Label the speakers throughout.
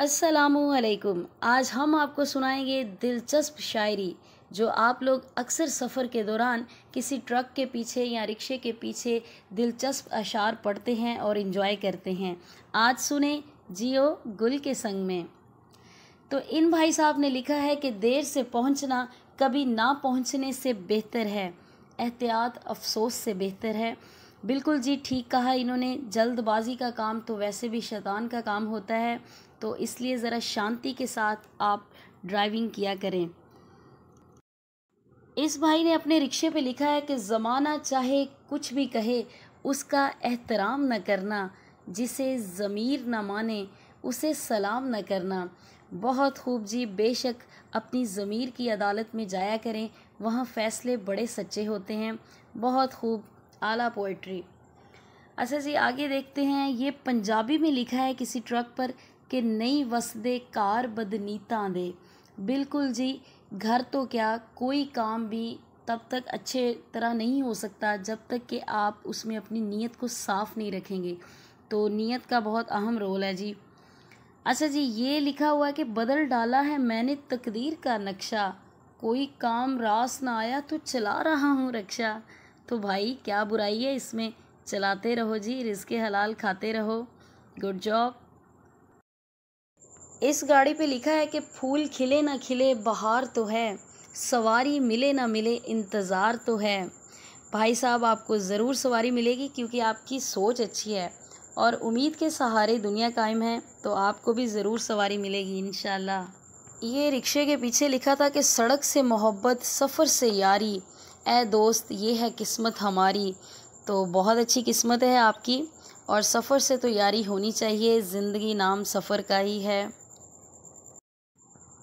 Speaker 1: असलकुम आज हम आपको सुनाएंगे दिलचस्प शायरी जो आप लोग अक्सर सफ़र के दौरान किसी ट्रक के पीछे या रिक्शे के पीछे दिलचस्प अशार पढ़ते हैं और इन्जॉय करते हैं आज सुने जियो गुल के संग में तो इन भाई साहब ने लिखा है कि देर से पहुंचना कभी ना पहुंचने से बेहतर है एहतियात अफसोस से बेहतर है बिल्कुल जी ठीक कहा इन्होंने जल्दबाजी का काम तो वैसे भी शैतान का काम होता है तो इसलिए ज़रा शांति के साथ आप ड्राइविंग किया करें इस भाई ने अपने रिक्शे पे लिखा है कि ज़माना चाहे कुछ भी कहे उसका एहतराम न करना जिसे ज़मीर न माने उसे सलाम न करना बहुत खूब जी बेशक अपनी ज़मीर की अदालत में जाया करें वहाँ फ़ैसले बड़े सच्चे होते हैं बहुत खूब आला पोइट्री अच्छा जी आगे देखते हैं ये पंजाबी में लिखा है किसी ट्रक पर ਕਿ ਨਹੀਂ ਵਸਦੇ ਕਾਰ ਬਦਨੀਤਾਂ दे बिल्कुल जी घर तो क्या कोई काम भी तब तक अच्छे तरह नहीं हो सकता जब तक कि आप उसमें अपनी नीयत को साफ़ नहीं रखेंगे तो नीयत का बहुत अहम रोल है जी अच्छा जी ये लिखा हुआ है कि बदल डाला है मैंने तकदीर का नक्शा कोई काम रास ना आया तो चला रहा हूँ रक्षा तो भाई क्या बुराई है इसमें चलाते रहो जी रिस्के हलाल खाते रहो गुड जॉब इस गाड़ी पे लिखा है कि फूल खिले ना खिले बहार तो है सवारी मिले ना मिले इंतज़ार तो है भाई साहब आपको ज़रूर सवारी मिलेगी क्योंकि आपकी सोच अच्छी है और उम्मीद के सहारे दुनिया कायम है तो आपको भी ज़रूर सवारी मिलेगी इन ये रिक्शे के पीछे लिखा था कि सड़क से मोहब्बत सफ़र से यारी ए दोस्त ये है किस्मत हमारी तो बहुत अच्छी किस्मत है आपकी और सफ़र से तो यारी होनी चाहिए ज़िंदगी नाम सफ़र का ही है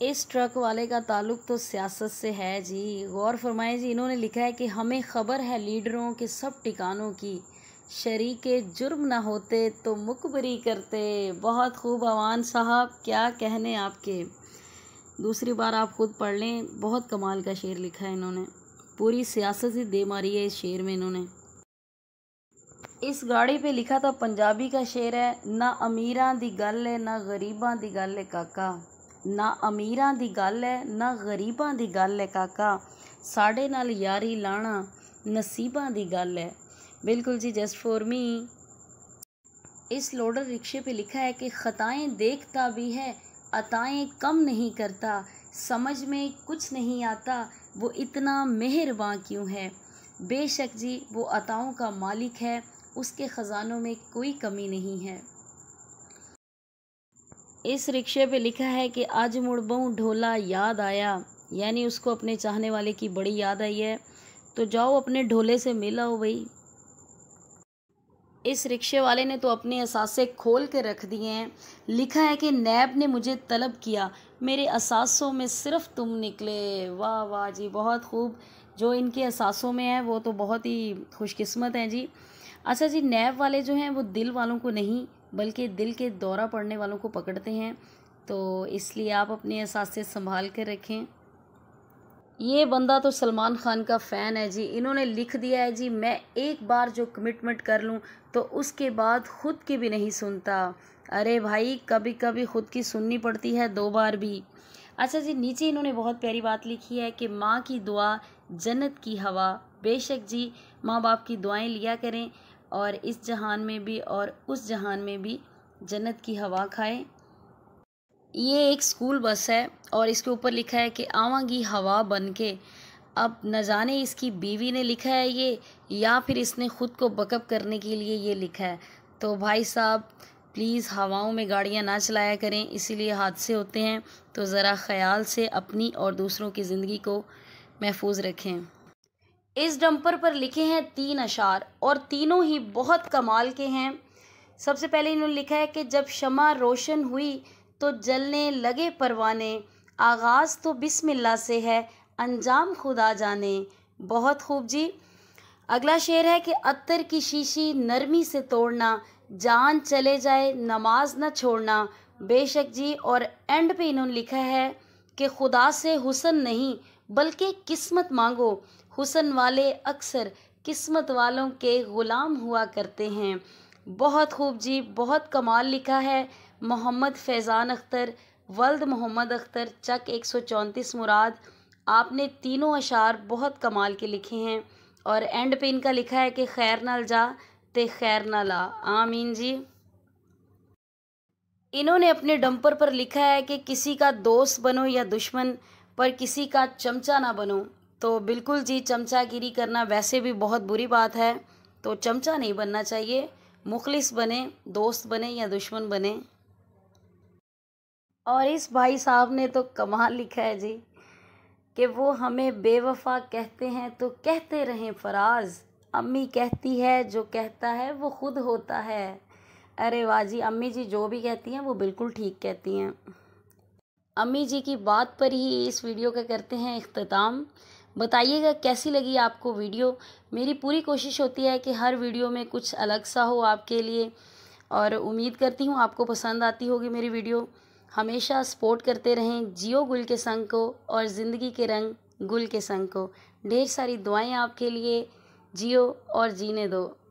Speaker 1: इस ट्रक वाले का ताल्लुक तो सियासत से है जी गौर फरमाए जी इन्होंने लिखा है कि हमें खबर है लीडरों के सब टिकानों की शरीक जुर्म ना होते तो मुकबरी करते बहुत खूब अवान साहब क्या कहने आपके दूसरी बार आप खुद पढ़ लें बहुत कमाल का शेर लिखा है इन्होंने पूरी सियासत ही दे मारी है इस शेर में इन्होंने इस गाड़ी पे लिखा था पंजाबी का शेर है ना अमीर दी गल है ना गरीबा दी गल है काका ना अमीर की गल है ना गरीबा की गल है काका साढ़े नाल यारी लाना नसीबा की गल है बिल्कुल जी जस्ट फॉर मी इस लोडर रिक्शे पे लिखा है कि ख़ताएं देखता भी है अताएं कम नहीं करता समझ में कुछ नहीं आता वो इतना मेहरबान क्यों है बेशक जी वो अताओं का मालिक है उसके ख़जानों में कोई कमी नहीं है इस रिक्शे पे लिखा है कि आज मुड़बऊ ढोला याद आया यानी उसको अपने चाहने वाले की बड़ी याद आई है तो जाओ अपने ढोले से मिला हो भाई इस रिक्शे वाले ने तो अपने असासे खोल के रख दिए हैं लिखा है कि नैब ने मुझे तलब किया मेरे असासों में सिर्फ तुम निकले वाह वाह जी बहुत खूब जो इनके असासों में है वो तो बहुत ही खुशकिस्मत हैं जी अच्छा जी नैब वाले जो हैं वो दिल वालों को नहीं बल्कि दिल के दौरा पड़ने वालों को पकड़ते हैं तो इसलिए आप अपने से संभाल कर रखें ये बंदा तो सलमान खान का फ़ैन है जी इन्होंने लिख दिया है जी मैं एक बार जो कमिटमेंट कर लूँ तो उसके बाद ख़ुद की भी नहीं सुनता अरे भाई कभी कभी ख़ुद की सुननी पड़ती है दो बार भी अच्छा जी नीचे इन्होंने बहुत प्यारी बात लिखी है कि माँ की दुआ जन्नत की हवा बेशक जी माँ बाप की दुआएं लिया करें और इस जहान में भी और उस जहान में भी जन्नत की हवा खाए ये एक स्कूल बस है और इसके ऊपर लिखा है कि आवागी हवा बन के अब न जाने इसकी बीवी ने लिखा है ये या फिर इसने ख़ुद को बकअप करने के लिए ये लिखा है तो भाई साहब प्लीज़ हवाओं में गाड़ियाँ ना चलाया करें इसीलिए हादसे होते हैं तो ज़रा ख़्याल से अपनी और दूसरों की ज़िंदगी को महफूज रखें इस डंपर पर लिखे हैं तीन अशार और तीनों ही बहुत कमाल के हैं सबसे पहले इन्होंने लिखा है कि जब शमा रोशन हुई तो जलने लगे परवाने आगाज़ तो बिस्मिल्ला से है अंजाम खुदा जाने बहुत खूब जी अगला शेर है कि अत्तर की शीशी नरमी से तोड़ना जान चले जाए नमाज न छोड़ना बेशक जी और एंड पे इन्होंने लिखा है कि खुदा से हुसन नहीं बल्कि किस्मत मांगो हुसन वाले अक्सर किस्मत वालों के ग़ुलाम हुआ करते हैं बहुत खूब जी बहुत कमाल लिखा है मोहम्मद फैज़ान अख्तर वल्द मोहम्मद अख्तर चक एक सौ चौंतीस मुराद आपने तीनों अशार बहुत कमाल के लिखे हैं और एंड पे इनका लिखा है कि खैर नाल जा ते खैर ना ला आमीन जी इन्होंने अपने डंपर पर लिखा है कि किसी का दोस्त बनो या दुश्मन पर किसी का चमचा ना बनो तो बिल्कुल जी चमचागिरी करना वैसे भी बहुत बुरी बात है तो चमचा नहीं बनना चाहिए मुखलिस बने दोस्त बने या दुश्मन बने और इस भाई साहब ने तो कमाल लिखा है जी कि वो हमें बेवफा कहते हैं तो कहते रहें फराज अम्मी कहती है जो कहता है वो खुद होता है अरे वाह जी अम्मी जी जो भी कहती हैं वो बिल्कुल ठीक कहती हैं अम्मी जी की बात पर ही इस वीडियो का करते हैं अख्ताम बताइएगा कैसी लगी आपको वीडियो मेरी पूरी कोशिश होती है कि हर वीडियो में कुछ अलग सा हो आपके लिए और उम्मीद करती हूँ आपको पसंद आती होगी मेरी वीडियो हमेशा सपोर्ट करते रहें जियो गुल के संग को और ज़िंदगी के रंग गुल के संग को ढेर सारी दुआएं आपके लिए जियो और जीने दो